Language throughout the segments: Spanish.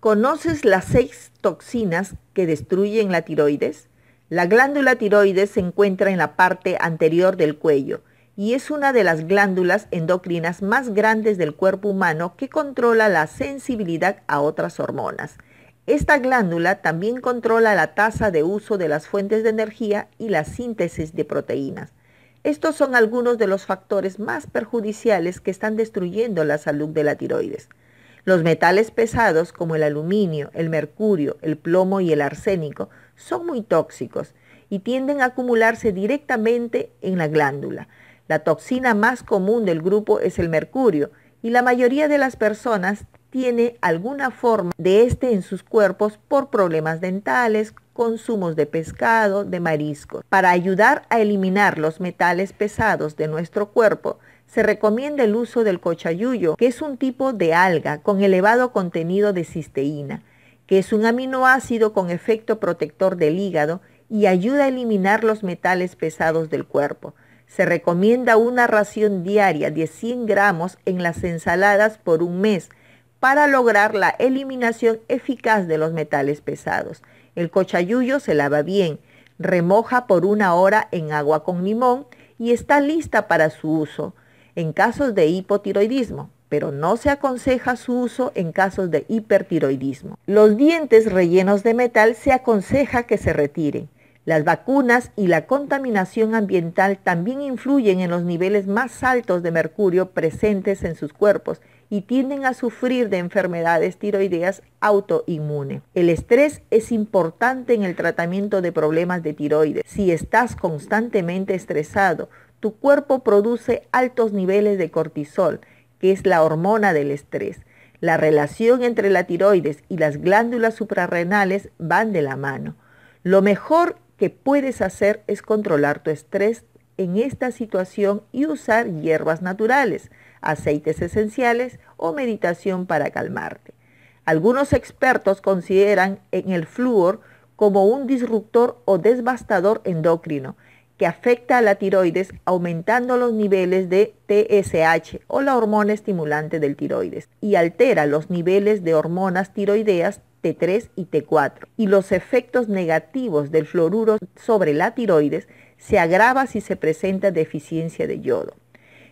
¿Conoces las seis toxinas que destruyen la tiroides? La glándula tiroides se encuentra en la parte anterior del cuello y es una de las glándulas endocrinas más grandes del cuerpo humano que controla la sensibilidad a otras hormonas. Esta glándula también controla la tasa de uso de las fuentes de energía y la síntesis de proteínas. Estos son algunos de los factores más perjudiciales que están destruyendo la salud de la tiroides. Los metales pesados como el aluminio, el mercurio, el plomo y el arsénico son muy tóxicos y tienden a acumularse directamente en la glándula. La toxina más común del grupo es el mercurio y la mayoría de las personas tiene alguna forma de este en sus cuerpos por problemas dentales, consumos de pescado, de mariscos. Para ayudar a eliminar los metales pesados de nuestro cuerpo, se recomienda el uso del cochayuyo, que es un tipo de alga con elevado contenido de cisteína, que es un aminoácido con efecto protector del hígado y ayuda a eliminar los metales pesados del cuerpo. Se recomienda una ración diaria de 100 gramos en las ensaladas por un mes para lograr la eliminación eficaz de los metales pesados. El cochayuyo se lava bien, remoja por una hora en agua con limón y está lista para su uso en casos de hipotiroidismo, pero no se aconseja su uso en casos de hipertiroidismo. Los dientes rellenos de metal se aconseja que se retiren. Las vacunas y la contaminación ambiental también influyen en los niveles más altos de mercurio presentes en sus cuerpos y tienden a sufrir de enfermedades tiroideas autoinmunes. El estrés es importante en el tratamiento de problemas de tiroides. Si estás constantemente estresado, tu cuerpo produce altos niveles de cortisol, que es la hormona del estrés. La relación entre la tiroides y las glándulas suprarrenales van de la mano. Lo mejor que puedes hacer es controlar tu estrés en esta situación y usar hierbas naturales, aceites esenciales o meditación para calmarte. Algunos expertos consideran en el flúor como un disruptor o devastador endocrino que afecta a la tiroides aumentando los niveles de TSH o la hormona estimulante del tiroides y altera los niveles de hormonas tiroideas T3 y T4. Y los efectos negativos del fluoruro sobre la tiroides se agrava si se presenta deficiencia de yodo.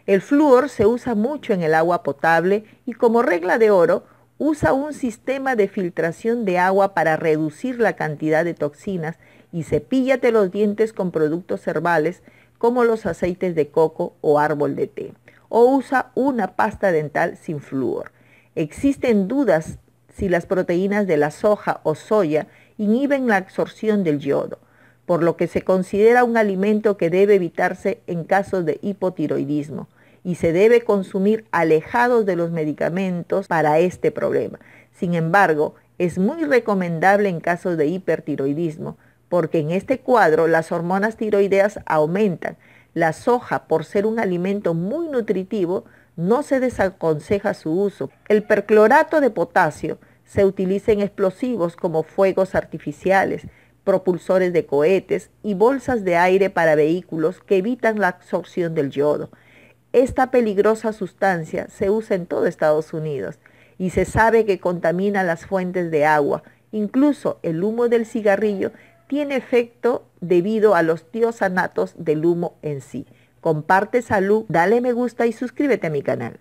El flúor se usa mucho en el agua potable y como regla de oro usa un sistema de filtración de agua para reducir la cantidad de toxinas y cepíllate los dientes con productos herbales como los aceites de coco o árbol de té o usa una pasta dental sin flúor. Existen dudas si las proteínas de la soja o soya inhiben la absorción del yodo, por lo que se considera un alimento que debe evitarse en casos de hipotiroidismo y se debe consumir alejados de los medicamentos para este problema. Sin embargo, es muy recomendable en casos de hipertiroidismo, porque en este cuadro las hormonas tiroideas aumentan. La soja, por ser un alimento muy nutritivo, no se desaconseja su uso. El perclorato de potasio se utilizan explosivos como fuegos artificiales, propulsores de cohetes y bolsas de aire para vehículos que evitan la absorción del yodo. Esta peligrosa sustancia se usa en todo Estados Unidos y se sabe que contamina las fuentes de agua. Incluso el humo del cigarrillo tiene efecto debido a los tiosanatos del humo en sí. Comparte salud, dale me gusta y suscríbete a mi canal.